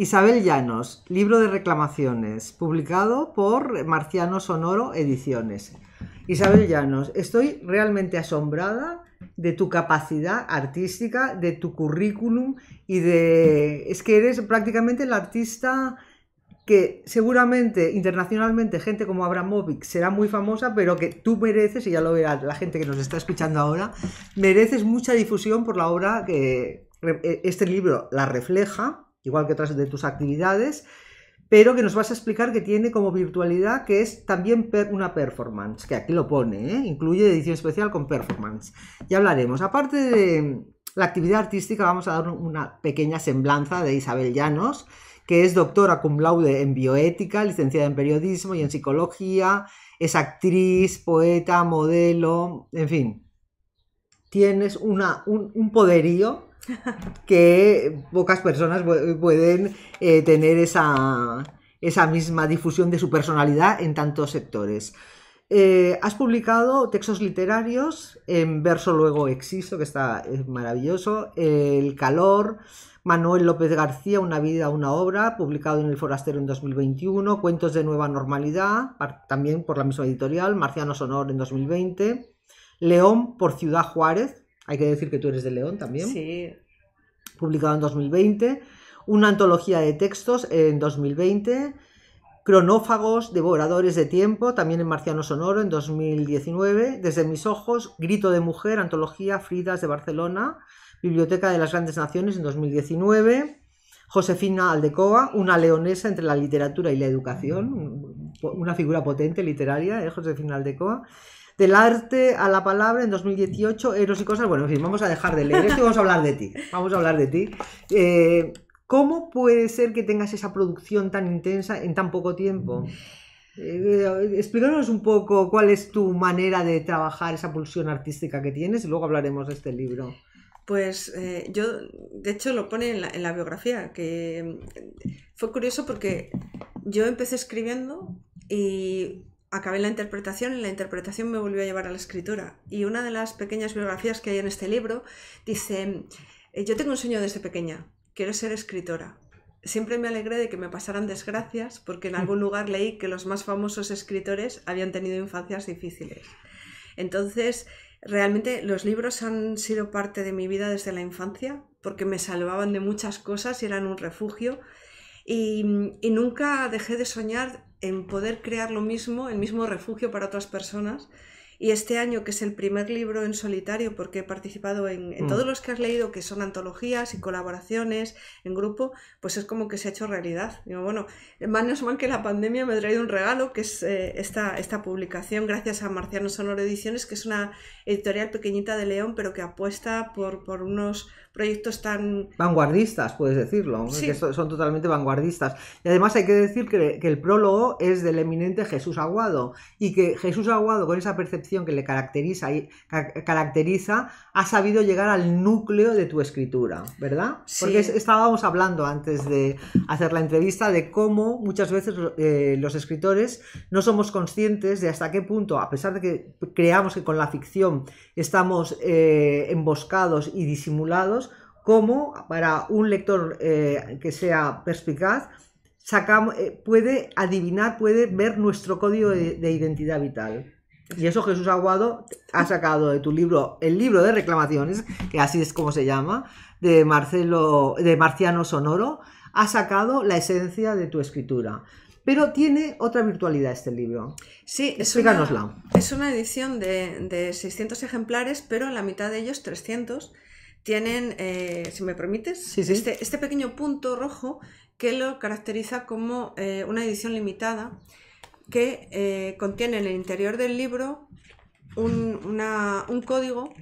Isabel Llanos, libro de reclamaciones, publicado por Marciano Sonoro Ediciones. Isabel Llanos, estoy realmente asombrada de tu capacidad artística, de tu currículum y de... Es que eres prácticamente la artista que seguramente internacionalmente gente como Abramovic será muy famosa, pero que tú mereces, y ya lo verá la gente que nos está escuchando ahora, mereces mucha difusión por la obra que e, este libro la refleja igual que otras de tus actividades, pero que nos vas a explicar que tiene como virtualidad que es también una performance, que aquí lo pone, ¿eh? incluye edición especial con performance. Ya hablaremos. Aparte de la actividad artística, vamos a dar una pequeña semblanza de Isabel Llanos, que es doctora cum laude en bioética, licenciada en periodismo y en psicología, es actriz, poeta, modelo, en fin. Tienes una, un poderío que pocas personas pueden eh, tener esa, misma difusión de su personalidad en tantos sectores. Eh, has publicado textos literarios en Verso Luego Existo, que está maravilloso, El Calor, Manuel López García, Una vida, una obra, publicado en El Forastero en 2021, Cuentos de Nueva Normalidad, también por la misma editorial, Marciano Sonor en 2020, León por Ciudad Juárez, hay que decir que tú eres de León también. Sí. Publicado en 2020. Una antología de textos en 2020. Cronófagos, Devoradores de Tiempo, también en Marciano Sonoro en 2019. Desde mis ojos, Grito de Mujer, Antología Fridas de Barcelona, Biblioteca de las Grandes Naciones en 2019. Josefina Aldecoa, una leonesa entre la literatura y la educación, una figura potente literaria, ¿eh? Josefina Aldecoa del arte a la palabra en 2018, Eros y cosas. Bueno, en fin, vamos a dejar de leer esto y vamos a hablar de ti. Vamos a hablar de ti. Eh, ¿Cómo puede ser que tengas esa producción tan intensa en tan poco tiempo? Eh, explícanos un poco cuál es tu manera de trabajar esa pulsión artística que tienes y luego hablaremos de este libro. Pues eh, yo, de hecho, lo pone en la, en la, biografía, que fue curioso porque yo empecé escribiendo y acabé la interpretación y la interpretación me volvió a llevar a la escritura. Y una de las pequeñas biografías que hay en este libro dice, eh, yo tengo un sueño desde pequeña, quiero ser escritora. Siempre me alegré de que me pasaran desgracias porque en algún lugar leí que los más famosos escritores habían tenido infancias difíciles. Entonces, realmente los libros han sido parte de mi vida desde la infancia porque me salvaban de muchas cosas y eran un refugio. Y, y nunca dejé de soñar en poder crear lo mismo, el mismo refugio para otras personas. Y este año, que es el primer libro en solitario, porque he participado en, mm. todos los que has leído, que son antologías y colaboraciones en grupo, pues es como que se ha hecho realidad. Digo, bueno, menos mal que la pandemia me ha traído un regalo, que es eh, esta, esta publicación, gracias a Marciano Sonoro Ediciones, que es una editorial pequeñita de León, pero que apuesta por, por unos proyectos tan... Vanguardistas, puedes decirlo, son totalmente vanguardistas. Y además hay que decir que, el prólogo es del eminente Jesús Aguado y que Jesús Aguado, con esa percepción que le caracteriza, y, caracteriza ha sabido llegar al núcleo de tu escritura, ¿verdad? Porque estábamos hablando antes de hacer la entrevista de cómo muchas veces eh, los escritores no somos conscientes de hasta qué punto, a pesar de que creamos que con la ficción estamos eh, emboscados y disimulados, cómo para un lector eh, que sea perspicaz eh, puede adivinar, puede ver nuestro código de, identidad vital. Y eso Jesús Aguado ha sacado de tu libro, el libro de reclamaciones, que así es como se llama, de Marcelo, de Marciano Sonoro, ha sacado la esencia de tu escritura. Pero tiene otra virtualidad este libro. Sí, es Una, es una edición de, de 600 ejemplares, pero en la mitad de ellos 300 tienen, eh, si me permites, este, este, pequeño punto rojo que lo caracteriza como eh, una edición limitada que eh, contiene en el interior del libro un, código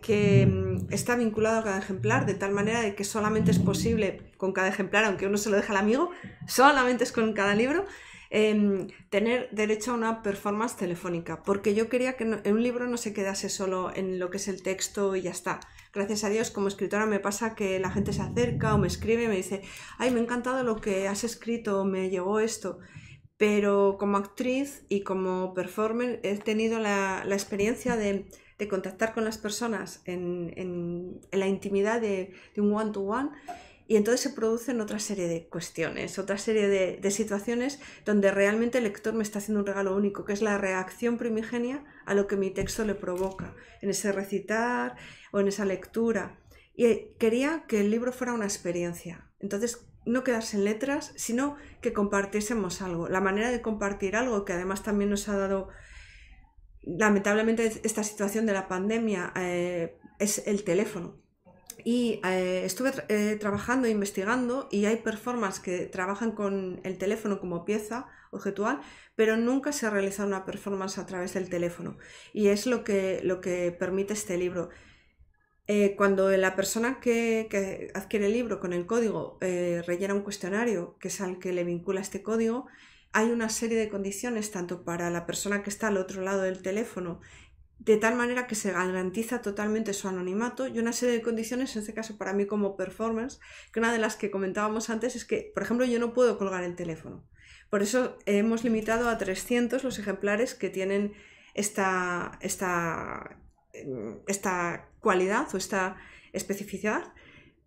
que mm, está vinculado a cada ejemplar, de tal manera de que solamente es posible con cada ejemplar, aunque uno se lo deja al amigo, solamente es con cada libro, em, tener derecho a una performance telefónica, porque yo quería que un libro no se quedase solo en lo que es el texto y ya está, gracias a Dios como escritora me pasa que la gente se acerca o me escribe y me dice, ay, me ha encantado lo que has escrito, me llegó esto. Pero como actriz y como performer he tenido la, experiencia de, de, contactar con las personas en, en, la intimidad de, de un one-to-one. one to one y entonces se producen otra serie de cuestiones, otra serie de, situaciones donde realmente el lector me está haciendo un regalo único, que es la reacción primigenia a lo que mi texto le provoca, en ese recitar o en esa lectura. Y eh, quería que el libro fuera una experiencia. Entonces, no quedarse en letras, sino que compartiésemos algo. La manera de compartir algo que además también nos ha dado, lamentablemente, esta situación de la pandemia, eh, es el teléfono y eh, estuve eh, trabajando e investigando, y hay performances que trabajan con el teléfono como pieza objetual, pero nunca se ha realizado una performance a través del teléfono. Y es lo que, permite este libro. Eh, cuando la persona que, adquiere el libro con el código rellena un cuestionario, que es al que le vincula este código, hay una serie de condiciones tanto para la persona que está al otro lado del teléfono de tal manera que se garantiza totalmente su anonimato y una serie de condiciones, en este caso para mí como performance, que una de las que comentábamos antes es que, por ejemplo, yo no puedo colgar el teléfono. Por eso hemos limitado a 300 los ejemplares que tienen esta, esta em, cualidad o esta especificidad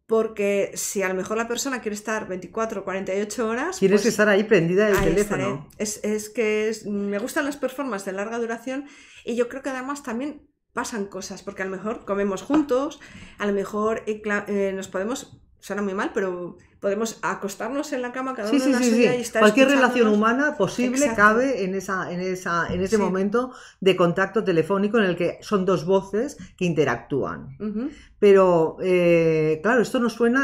porque si a lo mejor la persona quiere estar 24 o 48 horas. Quieres pues estar ahí prendida del teléfono. Es, es, que me gustan las performances de larga duración y yo creo que además también pasan cosas, porque a lo mejor comemos juntos, a lo mejor eh, eh, nos podemos. Suena muy mal, pero podemos acostarnos en la cama cada uno en la sí, sí. y cualquier relación humana posible cabe en esa en esa en ese momento de contacto telefónico en el que son dos voces que interactúan pero eh, claro esto nos suena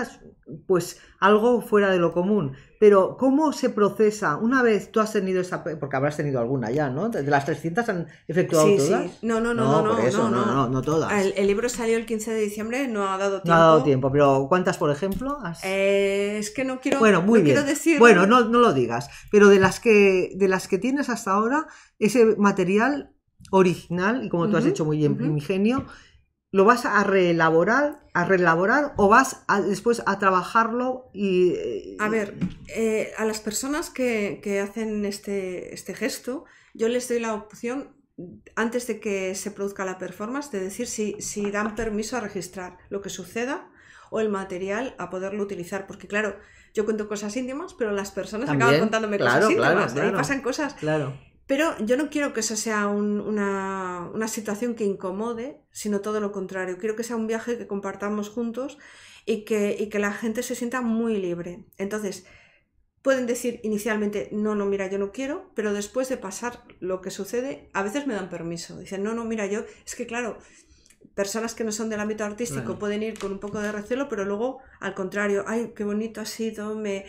pues algo fuera de lo común. Pero ¿cómo se procesa una vez tú has tenido esa... porque habrás tenido alguna ya, ¿no? De las 300 han efectuado todas. No, no, no, no, no, no, no, no, todas. El, libro salió el 15 de diciembre, no ha dado tiempo. No ha dado tiempo, pero ¿cuántas, por ejemplo? Eh, es que no quiero, bueno, decir... Bueno, no, no lo digas, pero de las, que, de las que tienes hasta ahora, ese material original, y como tú has dicho muy bien, lo vas a reelaborar, a reelaborar o vas después a trabajarlo y... Eh, a ver, eh, a las personas que, que hacen este, este, gesto, yo les doy la opción, antes de que se produzca la performance, de decir si, si dan permiso a registrar lo que suceda o el material a poderlo utilizar, porque claro, yo cuento cosas íntimas, pero las personas acaban contándome cosas íntimas claro, claro, ¿eh? y pasan cosas. Claro pero yo no quiero que eso sea una, situación que incomode, sino todo lo contrario. Quiero que sea un viaje que compartamos juntos y que, que la gente se sienta muy libre. Entonces, pueden decir inicialmente, no, no, mira, yo no quiero, pero después de pasar lo que sucede, a veces me dan permiso. Dicen, no, no, mira, yo, es que claro, personas que no son del ámbito artístico pueden ir con un poco de recelo, pero luego, al contrario, ay, qué bonito ha sido, me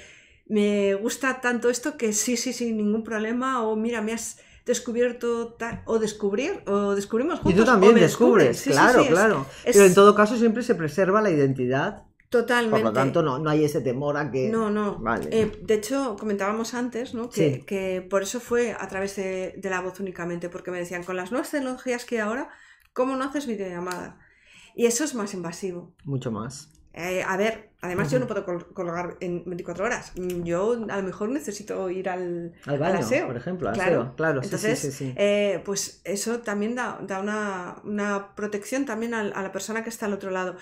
me gusta tanto esto que sí, sí, sin ningún problema, o mira, me has descubierto tal, o descubrir, o descubrimos juntos. Y tú también descubres, claro, claro. Pero en todo caso siempre se preserva la identidad. Totalmente. Por lo tanto, no, no hay ese temor a que... No, no. Vale. Eh, de hecho, comentábamos antes ¿no? que, por eso fue a través de, de, la voz únicamente, porque me decían, con las nuevas tecnologías que hay ahora, ¿cómo no haces videollamada? Y eso es más invasivo. Mucho más. Eh, a ver, además yo no puedo colgar en 24 horas. Mm, yo a lo mejor necesito ir al, al baño, aseo. por ejemplo. Claro, aseo, claro. Entonces, sí, sí, sí, eh, pues eso también da, da una, una, protección también a, la persona que está al otro lado.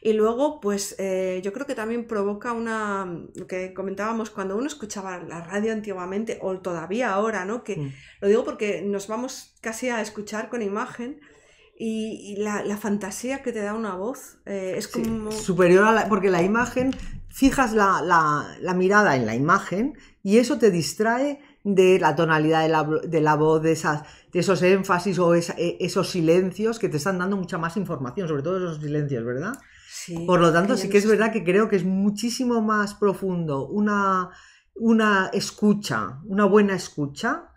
Y luego, pues eh, yo creo que también provoca una, lo que comentábamos cuando uno escuchaba la radio antiguamente o todavía ahora, ¿no? Que mm. lo digo porque nos vamos casi a escuchar con imagen y, la, fantasía que te da una voz eh, es como... superior a la, porque la imagen, fijas la, la, mirada en la imagen y eso te distrae de la tonalidad de la, voz, de, esas, de esos énfasis o e, esos silencios que te están dando mucha más información, sobre todo esos silencios, ¿verdad? Sí, Por lo tanto, sí que es verdad que creo que es muchísimo más profundo una escucha, una buena escucha,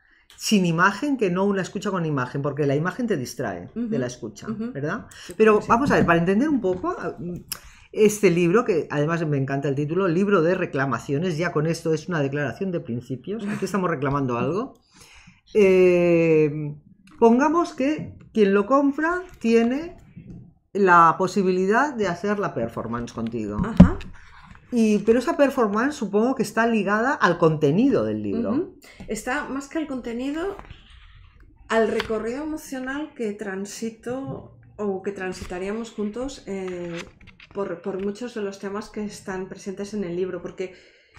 sin imagen que no una escucha con imagen, porque la imagen te distrae de la escucha, ¿verdad? Pero vamos a ver, para entender un poco ah, este libro, que además me encanta el título, Libro de Reclamaciones, ya con esto es una declaración de principios, aquí estamos reclamando algo. Eh, pongamos que quien lo compra tiene la posibilidad de hacer la performance contigo. Ajá pero esa performance supongo que está ligada al contenido del libro. Está más que al contenido, al recorrido emocional que transito o que transitaríamos juntos eh, por, muchos de los temas que están presentes en el libro, porque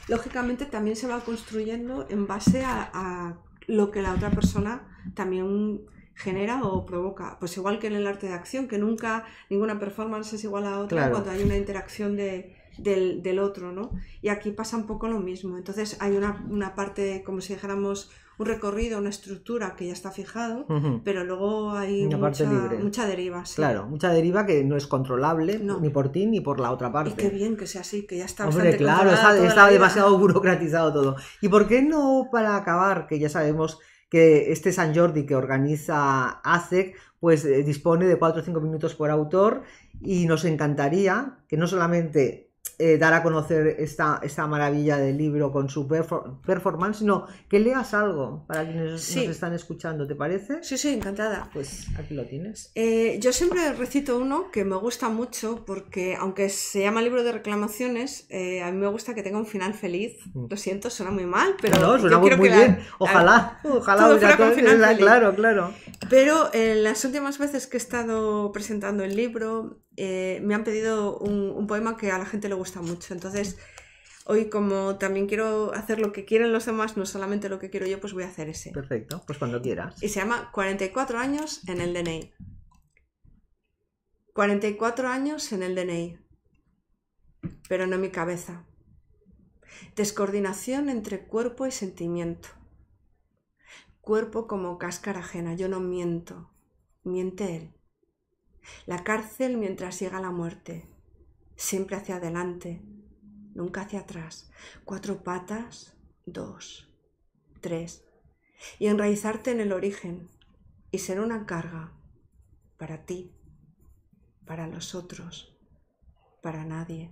lógicamente también se va construyendo en base a, lo que la otra persona también genera o provoca. Pues igual que en el arte de acción, que nunca ninguna performance es igual a otra cuando hay una interacción de, del, otro, ¿no? Y aquí pasa un poco lo mismo. Entonces hay una, una parte, como si dijéramos, un recorrido, una estructura que ya está fijado, pero luego hay mucha, mucha deriva. Sí. Claro, mucha deriva que no es controlable ni por ti ni por la otra parte. Y qué bien que sea así, que ya está claro, está, demasiado burocratizado todo. ¿Y por qué no para acabar, que ya sabemos que este San Jordi que organiza ASEC, pues eh, dispone de 4 o 5 minutos por autor y nos encantaría que no solamente eh, dar a conocer esta, esta maravilla del libro con su performance, sino que leas algo para quienes nos están escuchando, ¿te parece? Sí, sí, encantada. Pues aquí lo tienes. Eh, yo siempre recito uno que me gusta mucho porque, aunque se llama libro de reclamaciones, eh, a mí me gusta que tenga un final feliz. Mm. Lo siento, suena muy mal, pero. suena Ojalá, ojalá. Claro, claro. Pero eh, las últimas veces que he estado presentando el libro, eh, me han pedido un, poema que a la gente le gusta mucho. Entonces, hoy como también quiero hacer lo que quieren los demás, no solamente lo que quiero yo, pues voy a hacer ese. Perfecto, pues cuando quieras. Y se llama 44 años en el DNI. 44 años en el DNI, pero no en mi cabeza. Descoordinación entre cuerpo y sentimiento cuerpo como cáscara ajena, yo no miento, miente él. La cárcel mientras llega la muerte, siempre hacia adelante, nunca hacia atrás. Cuatro patas, dos, tres. Y enraizarte en el origen y ser una carga para ti, para los otros, para nadie.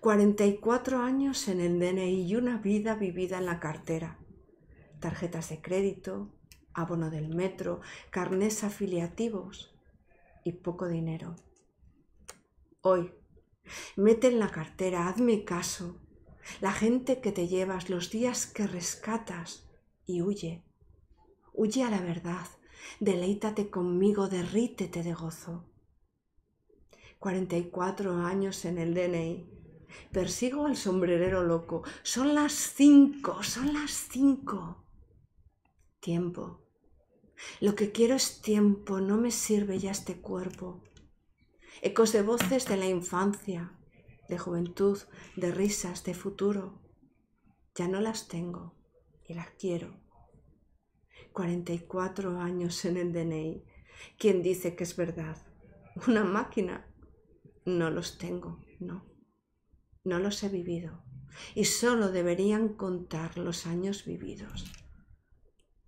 44 años en el DNI y una vida vivida en la cartera tarjetas de crédito, abono del metro, carnés afiliativos y poco dinero. Hoy, mete en la cartera, hazme caso, la gente que te llevas, los días que rescatas y huye. Huye a la verdad, deleítate conmigo, derrítete de gozo. 44 años en el DNI. Persigo al sombrerero loco. Son las cinco, son las cinco tiempo. Lo que quiero es tiempo, no me sirve ya este cuerpo. Ecos de voces de la infancia, de juventud, de risas, de futuro. Ya no las tengo y las quiero. 44 años en el DNI. ¿Quién dice que es verdad? ¿Una máquina? No los tengo, no. No los he vivido. Y solo deberían contar los años vividos.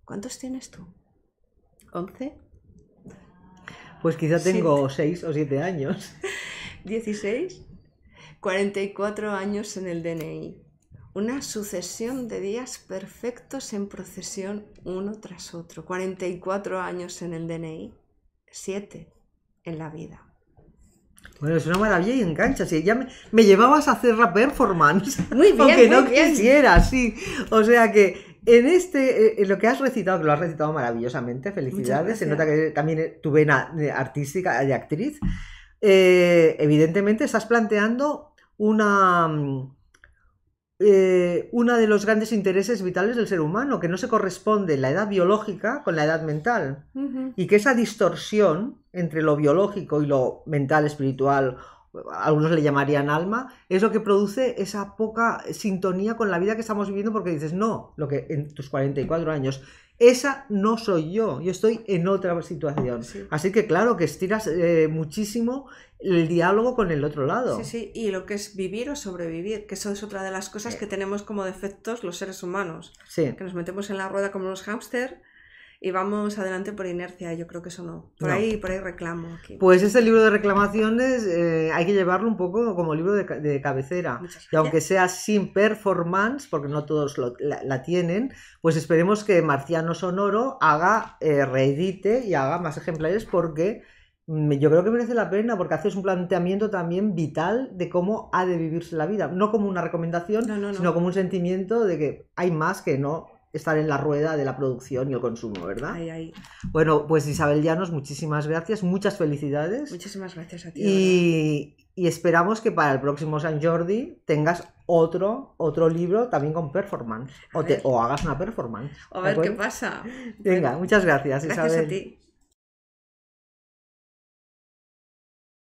¿Cuántos tienes tú? ¿11? Pues quizá tengo 6 o 7 años. 16, 44 años en el DNI. Una sucesión de días perfectos en procesión uno tras otro. 44 años en el DNI, 7 en la vida. Bueno, es una maravilla y engancha. ya me, llevabas a hacer la performance. Muy bien. Aunque no quisiera, sí. O sea que en este, eh, lo que has recitado, que lo has recitado maravillosamente, felicidades. Se nota que también eh, tu vena eh, artística y actriz. evidentemente estás planteando una, mm, uno de los grandes intereses vitales del ser humano, que no se corresponde la edad biológica con la edad mental. Y que esa distorsión entre lo biológico y lo mental, espiritual algunos le llamarían alma, es lo que produce esa poca sintonía con la vida que estamos viviendo porque dices, no, lo que en tus 44 años, esa no soy yo, yo estoy en otra situación. Así que claro que estiras eh, muchísimo el diálogo con el otro lado. Sí, sí, y lo que es vivir o sobrevivir, que eso es otra de las cosas que tenemos como defectos los seres humanos. Que nos metemos en la rueda como los hámster y vamos adelante por inercia. Yo creo que eso no. Por, Ahí, por ahí reclamo. Pues este libro de reclamaciones eh, hay que llevarlo un poco como libro de, cabecera. y aunque sea sin performance, porque no todos la, tienen, pues esperemos que Marciano Sonoro haga, eh, reedite y haga más ejemplares porque... Mm, yo creo que merece la pena porque haces un planteamiento también vital de cómo ha de vivirse la vida. No como una recomendación, sino como un sentimiento de que hay más que no estar en la rueda de la producción y el consumo, ¿verdad? Ahí, ahí. Bueno, pues Isabel Llanos, muchísimas gracias, muchas felicidades. Muchísimas gracias a ti. Y, esperamos que para el próximo San Jordi tengas otro, otro libro también con performance, o, te, o, hagas una performance. A ver qué pasa. Venga, muchas gracias, gracias Isabel. Gracias a ti.